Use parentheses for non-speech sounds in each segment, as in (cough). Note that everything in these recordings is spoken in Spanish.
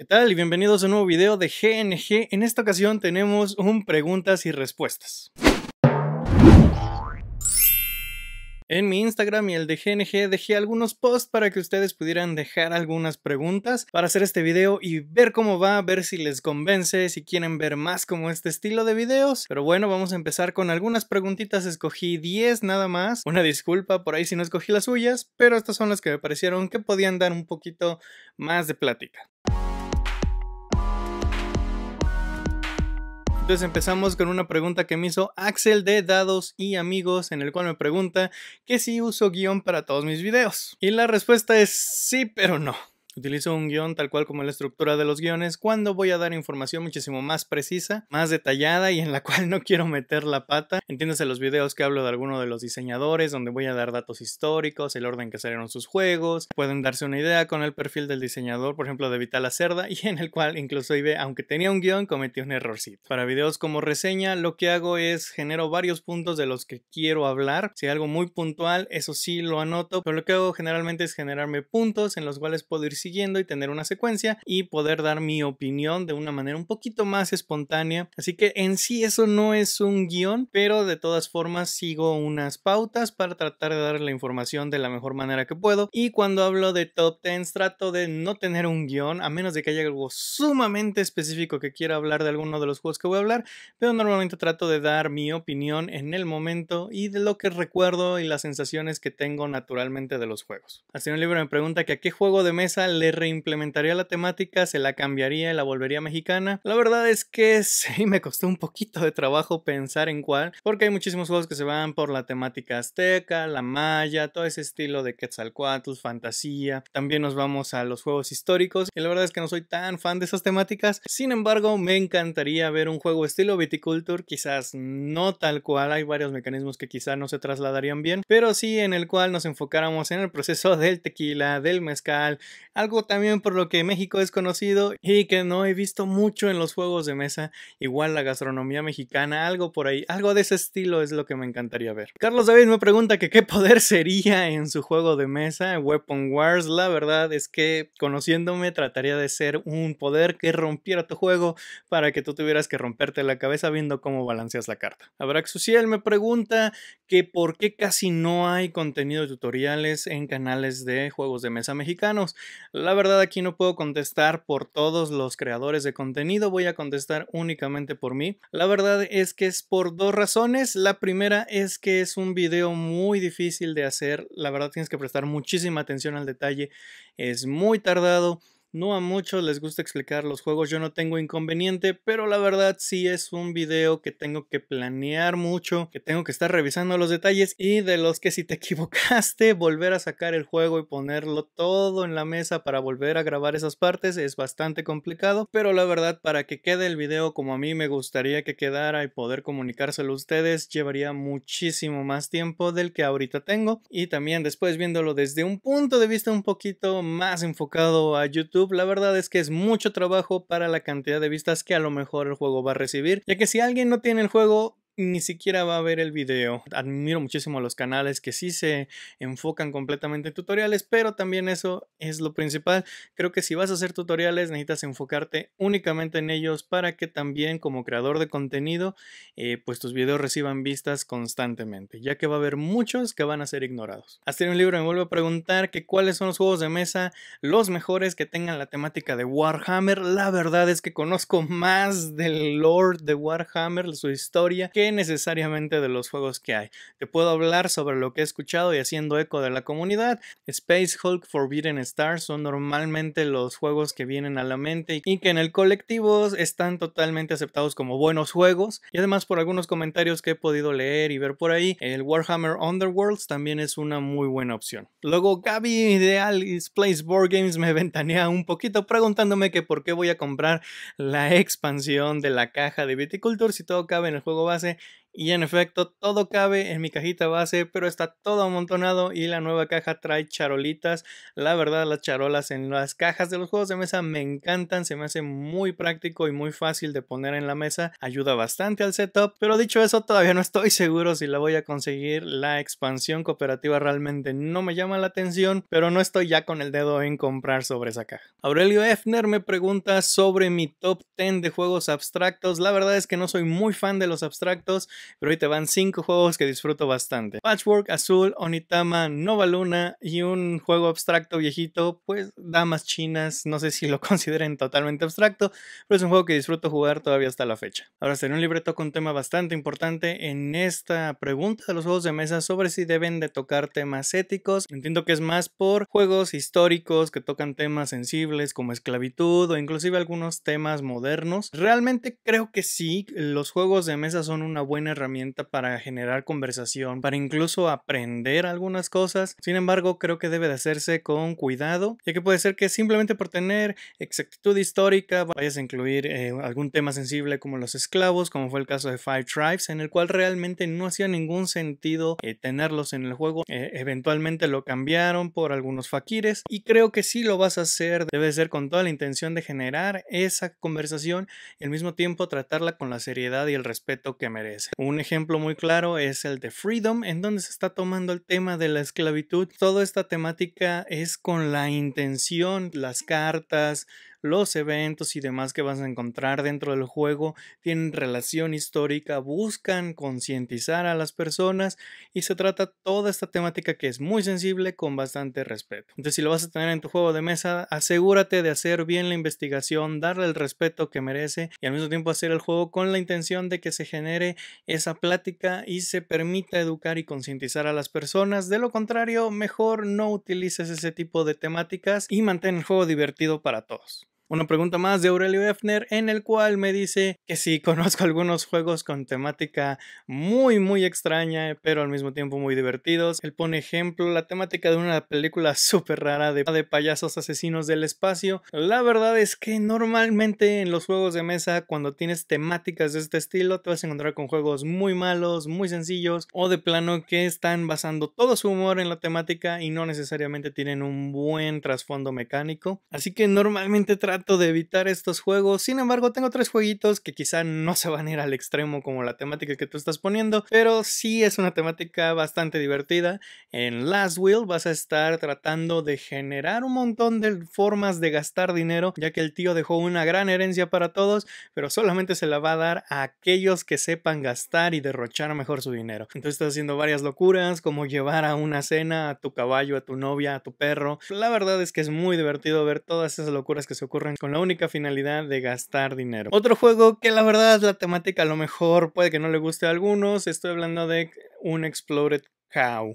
¿Qué tal? Y bienvenidos a un nuevo video de GNG. En esta ocasión tenemos un preguntas y respuestas. En mi Instagram y el de GNG dejé algunos posts para que ustedes pudieran dejar algunas preguntas para hacer este video y ver cómo va, ver si les convence, si quieren ver más como este estilo de videos. Pero bueno, vamos a empezar con algunas preguntitas, escogí 10 nada más. Una disculpa por ahí si no escogí las suyas, pero estas son las que me parecieron que podían dar un poquito más de plática. Entonces empezamos con una pregunta que me hizo Axel de Dados y Amigos, en el cual me pregunta que si uso guión para todos mis videos. Y la respuesta es sí, pero no. Utilizo un guión tal cual como la estructura de los guiones cuando voy a dar información muchísimo más precisa, más detallada y en la (laughs) cual no quiero meter la pata. Entiéndase los videos que hablo de alguno de los diseñadores, donde voy a dar datos históricos, el orden que salieron sus juegos, pueden darse una idea con el perfil del diseñador, por ejemplo, de Vital Acerda, (laughs) y en el cual incluso ibe aunque tenía un guión, cometí un errorcito. Para videos como reseña, lo que hago es genero varios puntos de los que quiero hablar. Si hay algo muy puntual, eso sí lo anoto, pero lo que hago generalmente es generarme puntos en los cuales puedo ir siguiendo y tener una secuencia y poder dar mi opinión de una manera un poquito más espontánea. Así que en sí eso no es un guión, pero de todas formas sigo unas pautas para tratar de dar la información de la mejor manera que puedo. Y cuando hablo de top 10 trato de no tener un guión, a menos de que haya algo sumamente específico que quiera hablar de alguno de los juegos que voy a hablar, pero normalmente trato de dar mi opinión en el momento y de lo que recuerdo y las sensaciones que tengo naturalmente de los juegos. Así un libro me pregunta que a qué juego de mesa le reimplementaría la temática, se la cambiaría y la volvería mexicana. La verdad es que (laughs) sí me costó un poquito de trabajo pensar en cuál, porque hay muchísimos juegos que se van por la temática azteca, la maya, todo ese estilo de Quetzalcoatl, fantasía. También nos vamos a los juegos históricos y la verdad es que no soy tan fan de esas temáticas. Sin embargo, me encantaría ver un juego estilo Viticulture, quizás no tal cual, hay varios mecanismos que quizás no se trasladarían bien, pero sí en el cual nos enfocáramos en el proceso del tequila, del mezcal, algo también por lo que México es conocido y que no he visto mucho en los juegos de mesa, igual la gastronomía mexicana, algo por ahí, algo de ese estilo es lo que me encantaría ver. Carlos David me pregunta que qué poder (laughs) sería en su juego de mesa, Weapon Wars, la verdad es que conociéndome trataría de ser un poder que rompiera tu juego para que tú tuvieras que romperte la cabeza viendo cómo balanceas la carta. Abrax me pregunta que por qué casi no hay contenido de tutoriales en canales de juegos de mesa mexicanos. La verdad aquí no puedo contestar por todos los creadores de contenido, voy a contestar únicamente por mí. La verdad es que es por dos razones. La primera es que es un video muy difícil de hacer, la verdad tienes que prestar muchísima atención al detalle, es muy tardado no a muchos les gusta explicar los juegos, yo no tengo inconveniente, pero la verdad sí es un video que tengo que planear mucho, que tengo que estar revisando los detalles y de los que si te (laughs) equivocaste, volver a sacar el juego y ponerlo todo en la mesa para volver a grabar esas partes es bastante complicado, pero la verdad para que quede el video como a mí me gustaría que quedara y poder comunicárselo a ustedes llevaría muchísimo más tiempo del que ahorita tengo y también después viéndolo desde un punto de vista un poquito más enfocado a YouTube la verdad es que es mucho trabajo para la cantidad de vistas que a lo mejor el juego va a recibir, ya que si alguien no tiene el juego, ni siquiera va a ver el video. Admiro muchísimo a los canales que sí se enfocan completamente en tutoriales, pero también eso es lo principal. Creo que si vas a hacer tutoriales necesitas enfocarte únicamente en ellos para que también como creador de contenido eh, pues tus videos reciban vistas constantemente, ya que va a haber muchos que van a ser ignorados. Hasta en un libro me vuelvo a preguntar que cuáles son los juegos de mesa los mejores que tengan la temática de Warhammer. La verdad es que conozco más del lore de Warhammer, su historia, necesariamente de los juegos que hay. Te puedo hablar sobre lo que he escuchado y haciendo eco de la comunidad. Space Hulk Forbidden Stars son normalmente los juegos que vienen a la mente y que en el colectivo están totalmente aceptados como buenos juegos. Y además por algunos comentarios que he podido leer y ver por ahí, el Warhammer Underworlds también es una muy buena opción. Luego Gaby de Alice Plays Board Games me (laughs) ventanea un poquito preguntándome que por qué voy a comprar la expansión de la caja de Viticulture si todo cabe en el juego base saying? Y en efecto, todo cabe en mi cajita base, pero está todo amontonado y la nueva caja trae charolitas. La verdad, las charolas en las cajas de los juegos de mesa me encantan, se me hace muy práctico y muy fácil de poner en la mesa, ayuda bastante al setup, pero dicho eso, todavía no estoy seguro si la voy a conseguir. La expansión cooperativa realmente no me llama la atención, pero no estoy ya con el dedo en comprar sobre esa caja. Aurelio Efner me pregunta sobre mi top 10 de juegos abstractos. La verdad es que no soy muy fan de los abstractos, pero te van cinco juegos que disfruto bastante. Patchwork, Azul, Onitama, Nova Luna y un juego abstracto viejito, pues Damas Chinas, no sé si lo (laughs) consideren totalmente abstracto, pero es un juego que disfruto jugar todavía hasta la fecha. Ahora sería un libreto con un tema bastante importante en esta pregunta de los juegos de mesa sobre si deben de tocar temas éticos. Entiendo que es más por juegos históricos que tocan temas sensibles como esclavitud o inclusive algunos temas modernos. Realmente creo que sí, los juegos de mesa son una buena herramienta para generar conversación, para incluso aprender algunas cosas. Sin embargo, creo que debe de hacerse con cuidado, ya que puede ser que simplemente por tener exactitud histórica vayas a incluir eh, algún tema sensible como los esclavos, como fue el caso de Five Tribes, en el cual realmente no hacía ningún sentido eh, tenerlos en el juego. Eh, eventualmente lo cambiaron por algunos faquires y creo que si lo vas a hacer, debe ser con toda la intención de generar esa conversación y al mismo tiempo tratarla con la seriedad y el respeto que merece. Un ejemplo muy claro es el de Freedom, en donde se está tomando el tema de la esclavitud. Toda esta temática es con la intención, las cartas, los eventos y demás que vas a encontrar dentro del juego tienen relación histórica, buscan concientizar a las personas y se trata toda esta temática que es muy sensible con bastante respeto. Entonces, si lo vas a tener en tu juego de mesa, asegúrate de hacer bien la investigación, darle el respeto que merece y al mismo tiempo hacer el juego con la intención de que se genere esa plática y se permita educar y concientizar a las personas. De lo contrario, mejor no utilices ese tipo de temáticas y mantén el juego divertido para todos. Una pregunta más de Aurelio Efner en el cual me dice que si (laughs) conozco algunos juegos con temática muy muy extraña pero al mismo tiempo muy divertidos. Él pone ejemplo la temática de una película súper rara de, de payasos asesinos del espacio. La verdad es que normalmente en los juegos de mesa cuando tienes temáticas de este estilo te vas a encontrar con juegos muy malos, muy sencillos o de plano que están basando todo su humor en la temática y no necesariamente tienen un buen trasfondo mecánico. Así que normalmente de evitar estos juegos. Sin embargo, tengo tres jueguitos que quizá no se van a ir al extremo como la temática que tú estás poniendo, pero sí es una temática bastante divertida. En Last Will vas a estar tratando de generar un montón de formas de gastar dinero, ya que el tío dejó una gran herencia para todos, pero solamente se la va a dar a aquellos que sepan gastar y derrochar mejor su dinero. Entonces estás haciendo varias locuras, como llevar a una cena a tu caballo, a tu novia, a tu perro. La verdad es que es muy divertido ver todas esas locuras que se ocurren con, la única finalidad de gastar dinero. Otro juego que la verdad es la temática a lo mejor puede que no le guste a algunos, estoy hablando de un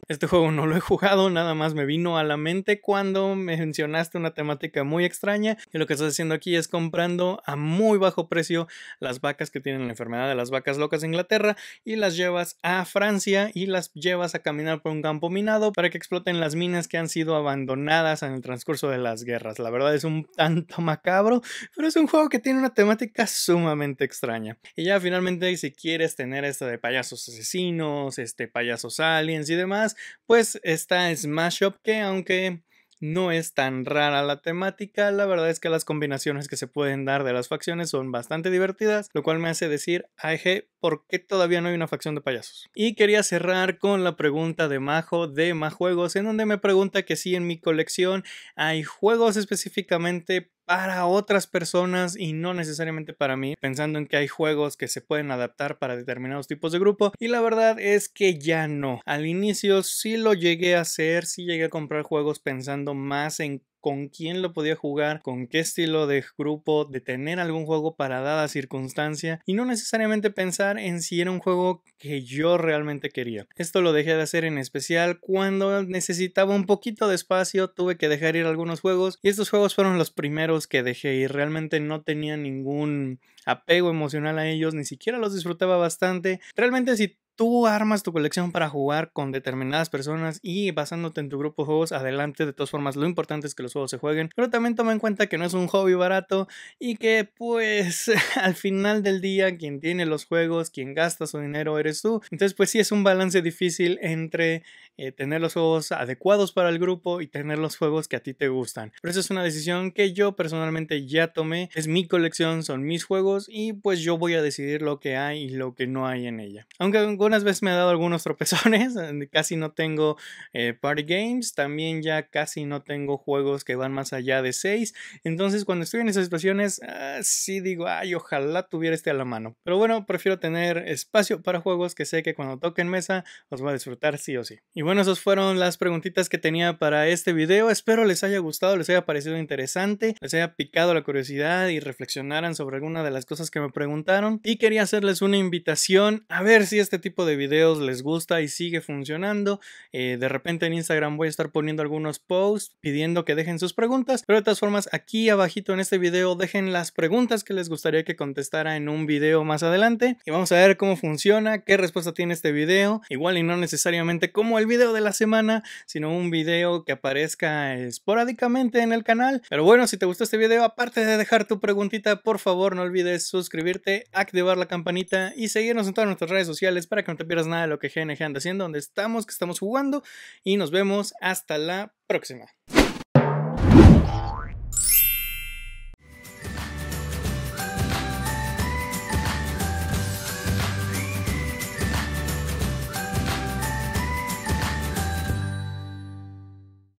este juego no lo he jugado, nada más me vino a la mente cuando mencionaste una temática muy extraña y lo que estás haciendo aquí es comprando a muy bajo precio las vacas que tienen la enfermedad de las vacas locas de Inglaterra y las llevas a Francia y las llevas a caminar por un campo minado para que exploten las minas que han sido abandonadas en el transcurso de las guerras. La verdad es un tanto macabro, pero es un juego que tiene una temática sumamente extraña. Y ya finalmente si quieres tener esta de payasos asesinos, este payasos aliens, y demás, pues está Smash Up que aunque no es tan rara la temática, la verdad es que las combinaciones que se pueden dar de las facciones son bastante divertidas, lo cual me hace decir, AEG, ¿por qué todavía no hay una facción de payasos? Y quería cerrar con la pregunta de Majo de Majuegos, en donde me pregunta que si en mi colección hay juegos específicamente para otras personas y no necesariamente para mí, pensando en que hay juegos que se pueden adaptar para determinados tipos de grupo y la verdad es que ya no. Al inicio sí lo llegué a hacer, sí llegué a comprar juegos pensando más en con quién lo podía jugar, con qué estilo de grupo, de tener algún juego para dada circunstancia y no necesariamente pensar en si era un juego que yo realmente quería. Esto lo dejé de hacer en especial cuando necesitaba un poquito de espacio, tuve que dejar ir algunos juegos y estos juegos fueron los primeros que dejé ir. Realmente no tenía ningún apego emocional a ellos, ni siquiera los disfrutaba bastante. Realmente si tú armas tu colección para jugar con determinadas personas y basándote en tu grupo de juegos adelante. De todas formas, lo importante es que los juegos se jueguen, pero también toma en cuenta que no es un hobby barato y que pues (laughs) al final del día quien tiene los juegos, quien gasta su dinero eres tú. Entonces pues sí es un balance difícil entre eh, tener los juegos adecuados para el grupo y tener los juegos que a ti te gustan. Pero esa es una decisión que yo personalmente ya tomé. Es mi colección, son mis juegos y pues yo voy a decidir lo que hay y lo que no hay en ella. Aunque algunas veces me ha dado algunos tropezones, (laughs) casi no tengo eh, party games, también ya casi no tengo juegos que van más allá de 6, entonces cuando estoy en esas situaciones ah, sí digo, ay, ojalá tuviera este a la mano, pero bueno, prefiero tener espacio para juegos que sé que cuando toquen mesa los va a disfrutar sí o sí. Y bueno, esas fueron las preguntitas que tenía para este video, espero les haya gustado, les haya parecido interesante, les haya picado la curiosidad y reflexionaran sobre alguna de las cosas que me preguntaron y quería hacerles una invitación a ver si este tipo de videos les gusta y sigue funcionando. Eh, de repente en Instagram voy a estar poniendo algunos posts pidiendo que dejen sus preguntas, pero de todas formas aquí abajito en este video dejen las preguntas que les gustaría que contestara en un video más adelante y vamos a ver cómo funciona, qué respuesta tiene este video, igual y no necesariamente como el video de la semana, sino un video que aparezca esporádicamente en el canal. Pero bueno, si te gustó este video, aparte de dejar tu preguntita, por favor no olvides suscribirte, activar la campanita y seguirnos en todas nuestras redes sociales para que que no te pierdas nada de lo que GNG anda haciendo, donde estamos, que estamos jugando y nos vemos hasta la próxima.